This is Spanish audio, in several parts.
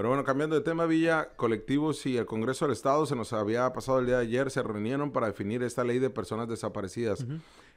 Pero bueno, cambiando de tema, Villa, colectivos y el Congreso del Estado se nos había pasado el día de ayer, se reunieron para definir esta ley de personas desaparecidas.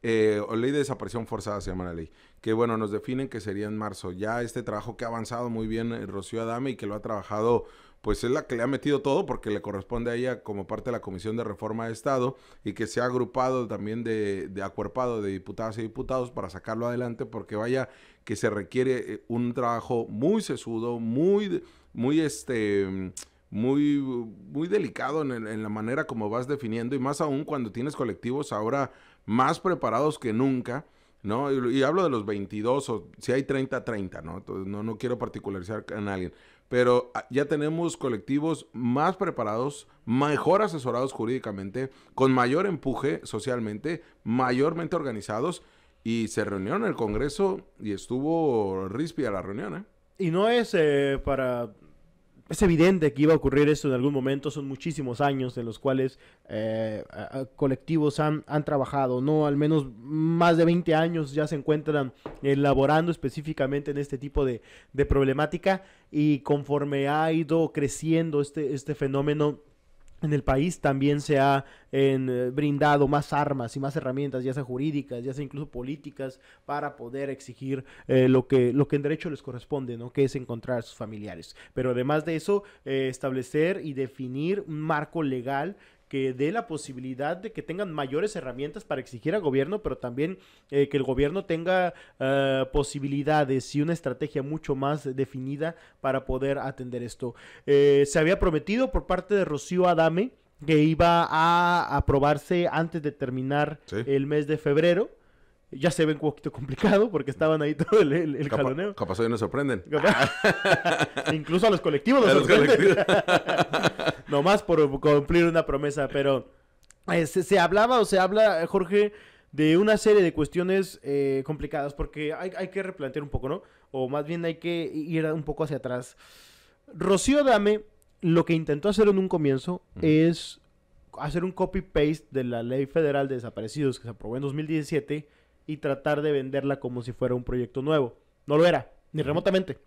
Eh, o ley de desaparición forzada se llama la ley, que bueno, nos definen que sería en marzo. Ya este trabajo que ha avanzado muy bien eh, Rocío Adame y que lo ha trabajado pues es la que le ha metido todo porque le corresponde a ella como parte de la Comisión de Reforma de Estado y que se ha agrupado también de, acuerpado de diputadas y diputados para sacarlo adelante porque vaya que se requiere eh, un trabajo muy sesudo, muy, muy este... Mm, muy, muy delicado en, en la manera como vas definiendo y más aún cuando tienes colectivos ahora más preparados que nunca ¿no? Y, hablo de los 22 o si hay 30, 30, ¿no? no, quiero particularizar en alguien. Pero ah, ya tenemos colectivos más preparados, mejor asesorados jurídicamente, con mayor empuje socialmente, mayormente organizados. Y se reunieron en el Congreso y estuvo rispia la reunión, ¿eh? Y no es eh, para es evidente que iba a ocurrir esto en algún momento, son muchísimos años en los cuales eh, colectivos han, han, trabajado, ¿no? Al menos más de 20 años ya se encuentran elaborando específicamente en este tipo de, de problemática y conforme ha ido creciendo este, este fenómeno, en el país también se ha eh, brindado más armas y más herramientas, ya sea jurídicas, ya sea incluso políticas, para poder exigir eh, lo, que, lo que en derecho les corresponde, ¿no? que es encontrar a sus familiares. Pero además de eso, eh, establecer y definir un marco legal que dé la posibilidad de que tengan mayores herramientas para exigir al gobierno, pero también eh, que el gobierno tenga eh, posibilidades y una estrategia mucho más definida para poder atender esto. Eh, se había prometido por parte de Rocío Adame que iba a aprobarse antes de terminar el mes de febrero ya se ven un poquito complicado porque estaban ahí todo el, el, Capaz hoy nos sorprenden. Incluso a los colectivos nos sorprenden. Nomás por cumplir una promesa, pero eh, se, hablaba o se habla, Jorge, de una serie de cuestiones eh, complicadas porque hay, hay que replantear un poco, ¿no? O más bien hay que ir un poco hacia atrás. Rocío Dame lo que intentó hacer en un comienzo es hacer un copy-paste de la ley federal de desaparecidos que se aprobó en 2017 y tratar de venderla como si fuera un proyecto nuevo. No lo era, ni remotamente.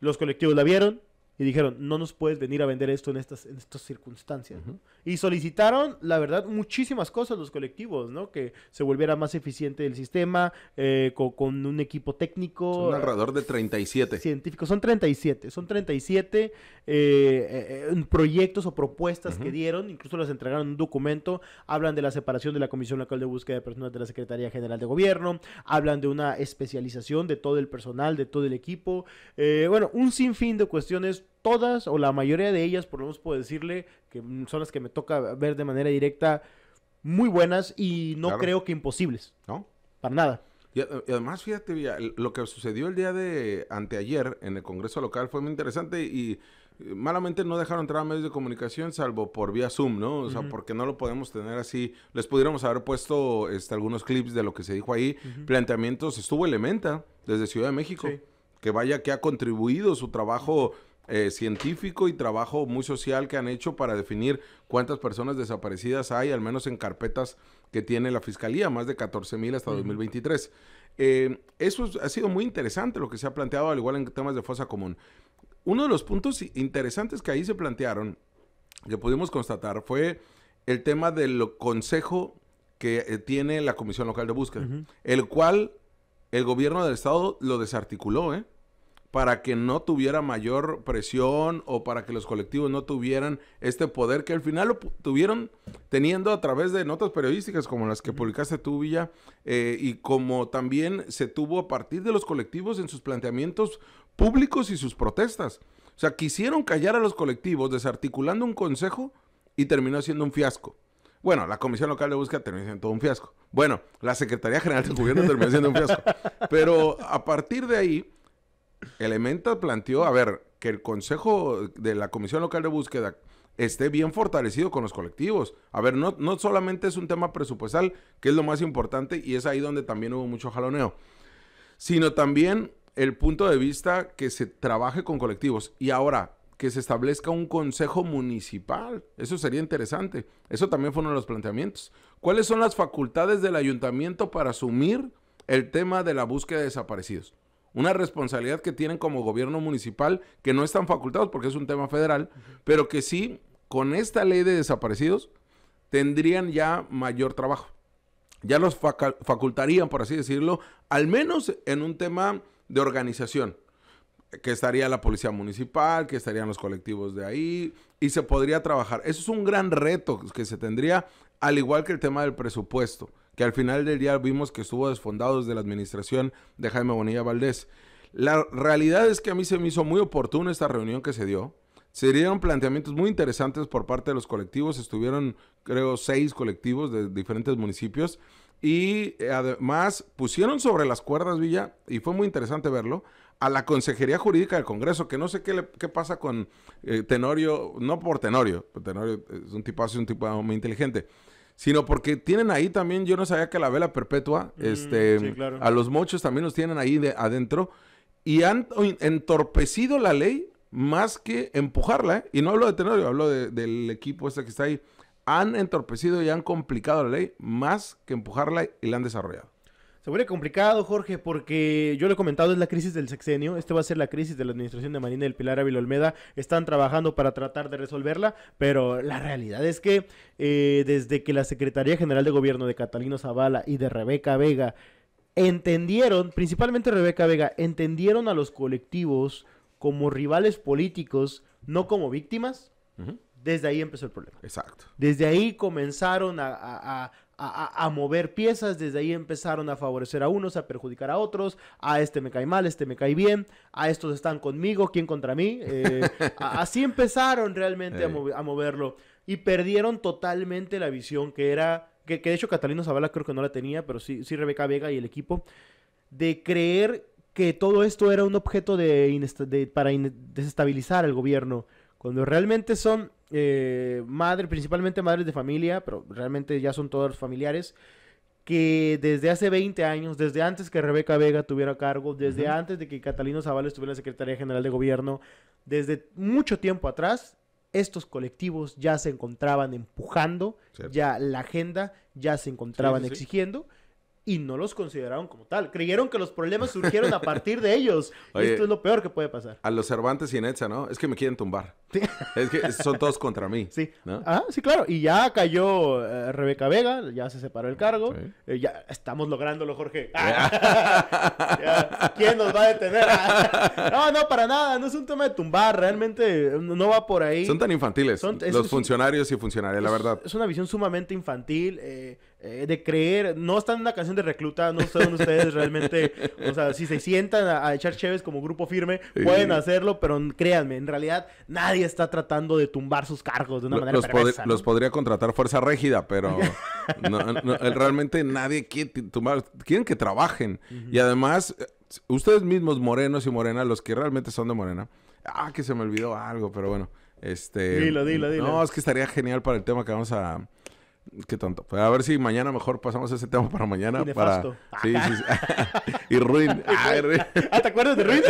Los colectivos la vieron, y dijeron, no nos puedes venir a vender esto en estas, en estas circunstancias. Y solicitaron, la verdad, muchísimas cosas los colectivos, ¿no? Que se volviera más eficiente el sistema, eh, con, un equipo técnico. un eh, alrededor de 37. Científicos, son 37, son 37 eh, proyectos o propuestas que dieron, incluso las entregaron en un documento, hablan de la separación de la Comisión Local de Búsqueda de Personas de la Secretaría General de Gobierno, hablan de una especialización de todo el personal, de todo el equipo, bueno, un sinfín de cuestiones todas o la mayoría de ellas, por lo menos puedo decirle, que son las que me toca ver de manera directa, muy buenas y no creo que imposibles. ¿No? Para nada. Y, además, fíjate, lo que sucedió el día de anteayer en el Congreso local fue muy interesante y eh, malamente no dejaron entrar a medios de comunicación salvo por vía Zoom, ¿no? O sea, porque no lo podemos tener así. Les pudiéramos haber puesto este, algunos clips de lo que se dijo ahí. Planteamientos, estuvo Elementa desde Ciudad de México. Que vaya que ha contribuido su trabajo eh, científico y trabajo muy social que han hecho para definir cuántas personas desaparecidas hay, al menos en carpetas que tiene la Fiscalía, más de 14 mil hasta 2023. Eh, eso ha sido muy interesante lo que se ha planteado, al igual en temas de fosa común. Uno de los puntos interesantes que ahí se plantearon, que pudimos constatar, fue el tema del consejo que eh, tiene la Comisión Local de Búsqueda, el cual el gobierno del Estado lo desarticuló, ¿eh? para que no tuviera mayor presión o para que los colectivos no tuvieran este poder que al final lo tuvieron teniendo a través de notas periodísticas como las que publicaste tú, Villa, eh, y como también se tuvo a partir de los colectivos en sus planteamientos públicos y sus protestas. O sea, quisieron callar a los colectivos desarticulando un consejo y terminó siendo un fiasco. Bueno, la Comisión Local de Búsqueda terminó siendo todo un fiasco. Bueno, la Secretaría General del Gobierno terminó siendo un fiasco. Pero a partir de ahí Elemental planteó, a ver, que el Consejo de la Comisión Local de Búsqueda esté bien fortalecido con los colectivos. A ver, no, no solamente es un tema presupuestal, que es lo más importante, y es ahí donde también hubo mucho jaloneo, sino también el punto de vista que se trabaje con colectivos. Y ahora, que se establezca un consejo municipal. Eso sería interesante. Eso también fue uno de los planteamientos. ¿Cuáles son las facultades del ayuntamiento para asumir el tema de la búsqueda de desaparecidos? una responsabilidad que tienen como gobierno municipal, que no están facultados porque es un tema federal, pero que sí, con esta ley de desaparecidos, tendrían ya mayor trabajo. Ya los facultarían, por así decirlo, al menos en un tema de organización, que estaría la policía municipal, que estarían los colectivos de ahí, y se podría trabajar. Eso es un gran reto que se tendría, al igual que el tema del presupuesto que al final del día vimos que estuvo desfondado de la administración de Jaime Bonilla Valdés. La realidad es que a mí se me hizo muy oportuna esta reunión que se dio. Se dieron planteamientos muy interesantes por parte de los colectivos, estuvieron creo seis colectivos de diferentes municipios y eh, además pusieron sobre las cuerdas Villa, y fue muy interesante verlo, a la Consejería Jurídica del Congreso, que no sé qué, pasa con eh, Tenorio, no por Tenorio, Tenorio es un tipo es un tipo muy inteligente, sino porque tienen ahí también, yo no sabía que la vela perpetua, mm, este, a los mochos también los tienen ahí de, adentro y han entorpecido la ley más que empujarla, ¿eh? y no hablo de Tenorio, hablo del equipo este que está ahí, han entorpecido y han complicado la ley más que empujarla y la han desarrollado. Se vuelve complicado, Jorge, porque yo lo he comentado, es la crisis del sexenio. Esto va a ser la crisis de la administración de Marina del Pilar Ávila Olmeda. Están trabajando para tratar de resolverla, pero la realidad es que eh, desde que la Secretaría General de Gobierno de Catalina Zavala y de Rebeca Vega entendieron, principalmente Rebeca Vega, entendieron a los colectivos como rivales políticos, no como víctimas, desde ahí empezó el problema. Exacto. Desde ahí comenzaron a a, mover piezas, desde ahí empezaron a favorecer a unos, a perjudicar a otros, a este me cae mal, este me cae bien, a estos están conmigo, quién contra mí. Eh, así empezaron realmente a, moverlo y perdieron totalmente la visión que era, que, de hecho Catalina Zavala creo que no la tenía, pero sí, sí Rebeca Vega y el equipo, de creer que todo esto era un objeto de, para desestabilizar al gobierno, cuando realmente son eh, madre, principalmente madres de familia, pero realmente ya son todos familiares, que desde hace 20 años, desde antes que Rebeca Vega tuviera cargo, desde antes de que Catalina Zavala estuviera en la Secretaría General de Gobierno, desde mucho tiempo atrás, estos colectivos ya se encontraban empujando, ya la agenda ya se encontraban exigiendo y no los consideraron como tal. Creyeron que los problemas surgieron a partir de ellos. Esto es lo peor que puede pasar. A los Cervantes y Netza, ¿no? Es que me quieren tumbar. Es que son todos contra mí. Sí. Ah, sí, claro. Y ya cayó eh, Rebeca Vega, ya se separó el cargo. Eh, ya estamos lográndolo, Jorge. ¿Quién nos va a detener? no, no, para nada. No es un tema de tumbar. Realmente eh, no va por ahí. Son tan infantiles los funcionarios y funcionarios, la verdad. Es una visión sumamente infantil. Eh, eh, de creer, no están en una canción de recluta, no son ustedes realmente, o sea, si se sientan a, echar chéves como grupo firme, pueden hacerlo, pero créanme, en realidad nadie está tratando de tumbar sus cargos de una manera los, los podría contratar fuerza rígida, pero realmente nadie quiere tumbar, quieren que trabajen. Y además, eh, ustedes mismos, morenos y morenas, los que realmente son de morena, ah, que se me olvidó algo, pero bueno. Este, dilo, dilo, dilo. No, es que estaría genial para el tema que vamos a, ¿Qué tonto. Pues, a ver si mañana mejor pasamos ese tema para mañana. Y para... Ah, sí, sí, y Ruin. Ah, ah, ¿te acuerdas de Ruin?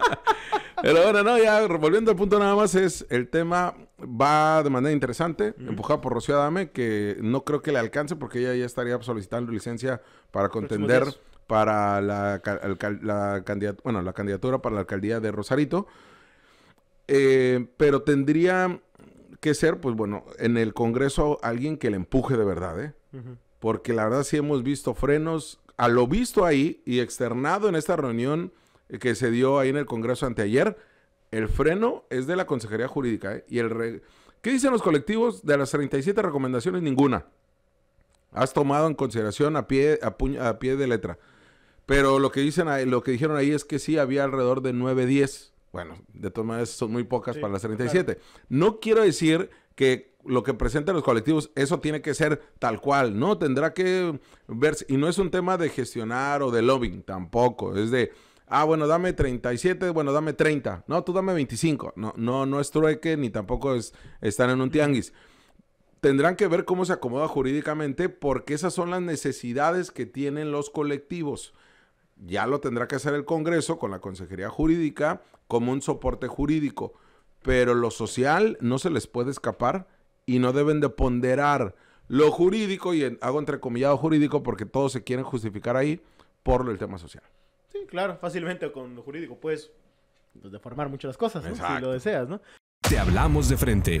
Pero bueno, no, ya volviendo al punto nada más, es el tema va de manera interesante, empujado por Rocío Adame, que no creo que le alcance porque ella ya estaría solicitando licencia para contender para la, la, bueno, la candidatura para la alcaldía de Rosarito. Eh, pero tendría que ser, pues bueno, en el Congreso alguien que le empuje de verdad, ¿eh? Porque la verdad sí hemos visto frenos a lo visto ahí y externado en esta reunión que se dio ahí en el Congreso anteayer. El freno es de la Consejería Jurídica, ¿eh? Y el ¿Qué dicen los colectivos de las 37 recomendaciones? Ninguna. Has tomado en consideración a pie, a, pie de letra. Pero lo que, dicen, lo que dijeron ahí es que sí había alrededor de 9, 10 bueno, de todas maneras son muy pocas para las 37. No quiero decir que lo que presentan los colectivos, eso tiene que ser tal cual, ¿no? Tendrá que verse. Y no es un tema de gestionar o de lobbying tampoco. Es de, ah, bueno, dame 37, bueno, dame 30. No, tú dame 25. No, no, no es trueque ni tampoco es estar en un tianguis. Tendrán que ver cómo se acomoda jurídicamente porque esas son las necesidades que tienen los colectivos ya lo tendrá que hacer el Congreso con la Consejería Jurídica como un soporte jurídico, pero lo social no se les puede escapar y no deben de ponderar lo jurídico, y hago entrecomillado jurídico porque todos se quieren justificar ahí por el tema social. Sí, claro, fácilmente con lo jurídico puedes pues, deformar muchas cosas, si lo deseas, ¿no? Te hablamos de frente.